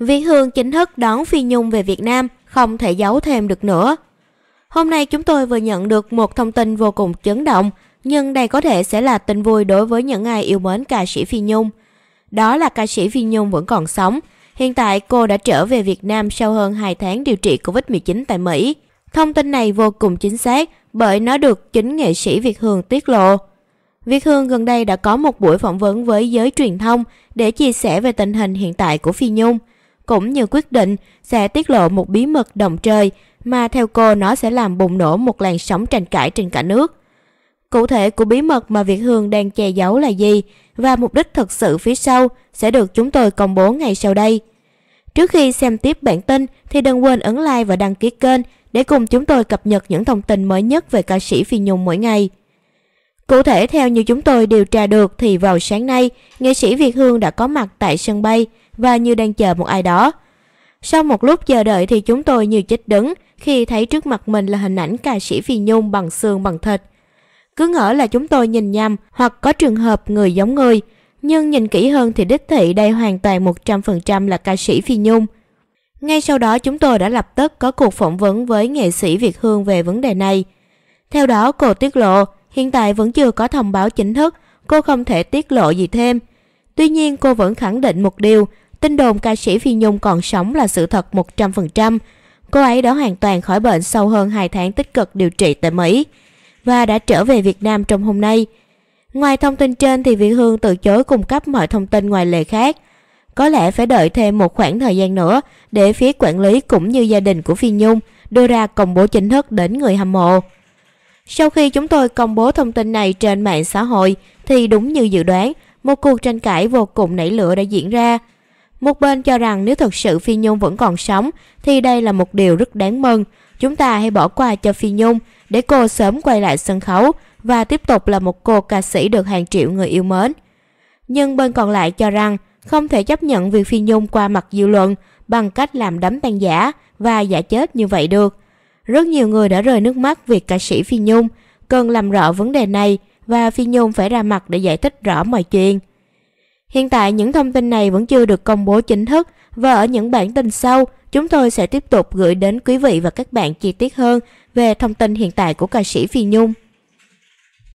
Viễn Hương chính thức đón Phi Nhung về Việt Nam, không thể giấu thêm được nữa. Hôm nay chúng tôi vừa nhận được một thông tin vô cùng chấn động, nhưng đây có thể sẽ là tin vui đối với những ai yêu mến ca sĩ Phi Nhung. Đó là ca sĩ Phi Nhung vẫn còn sống. Hiện tại cô đã trở về Việt Nam sau hơn 2 tháng điều trị Covid-19 tại Mỹ. Thông tin này vô cùng chính xác bởi nó được chính nghệ sĩ Việt Hương tiết lộ. Việt Hương gần đây đã có một buổi phỏng vấn với giới truyền thông để chia sẻ về tình hình hiện tại của Phi Nhung – cũng như quyết định sẽ tiết lộ một bí mật đồng trời mà theo cô nó sẽ làm bùng nổ một làn sóng tranh cãi trên cả nước. Cụ thể của bí mật mà Việt Hương đang che giấu là gì và mục đích thực sự phía sau sẽ được chúng tôi công bố ngay sau đây. Trước khi xem tiếp bản tin thì đừng quên ấn like và đăng ký kênh để cùng chúng tôi cập nhật những thông tin mới nhất về ca sĩ Phi Nhung mỗi ngày. Cụ thể theo như chúng tôi điều tra được thì vào sáng nay, nghệ sĩ Việt Hương đã có mặt tại sân bay và như đang chờ một ai đó. Sau một lúc chờ đợi thì chúng tôi như chết đứng khi thấy trước mặt mình là hình ảnh ca sĩ Phi Nhung bằng xương bằng thịt. Cứ ngỡ là chúng tôi nhìn nhầm hoặc có trường hợp người giống người, nhưng nhìn kỹ hơn thì đích thị đây hoàn toàn 100% là ca sĩ Phi Nhung. Ngay sau đó chúng tôi đã lập tức có cuộc phỏng vấn với nghệ sĩ Việt Hương về vấn đề này. Theo đó cô tiết lộ hiện tại vẫn chưa có thông báo chính thức, cô không thể tiết lộ gì thêm. Tuy nhiên cô vẫn khẳng định một điều Tin đồn ca sĩ Phi Nhung còn sống là sự thật 100%. Cô ấy đã hoàn toàn khỏi bệnh sau hơn 2 tháng tích cực điều trị tại Mỹ và đã trở về Việt Nam trong hôm nay. Ngoài thông tin trên thì Việt Hương từ chối cung cấp mọi thông tin ngoài lệ khác. Có lẽ phải đợi thêm một khoảng thời gian nữa để phía quản lý cũng như gia đình của Phi Nhung đưa ra công bố chính thức đến người hâm mộ. Sau khi chúng tôi công bố thông tin này trên mạng xã hội thì đúng như dự đoán, một cuộc tranh cãi vô cùng nảy lửa đã diễn ra. Một bên cho rằng nếu thực sự Phi Nhung vẫn còn sống thì đây là một điều rất đáng mừng. Chúng ta hãy bỏ qua cho Phi Nhung để cô sớm quay lại sân khấu và tiếp tục là một cô ca sĩ được hàng triệu người yêu mến. Nhưng bên còn lại cho rằng không thể chấp nhận việc Phi Nhung qua mặt dư luận bằng cách làm đấm tan giả và giả chết như vậy được. Rất nhiều người đã rơi nước mắt vì ca sĩ Phi Nhung, cần làm rõ vấn đề này và Phi Nhung phải ra mặt để giải thích rõ mọi chuyện. Hiện tại những thông tin này vẫn chưa được công bố chính thức và ở những bản tin sau, chúng tôi sẽ tiếp tục gửi đến quý vị và các bạn chi tiết hơn về thông tin hiện tại của ca sĩ Phi Nhung.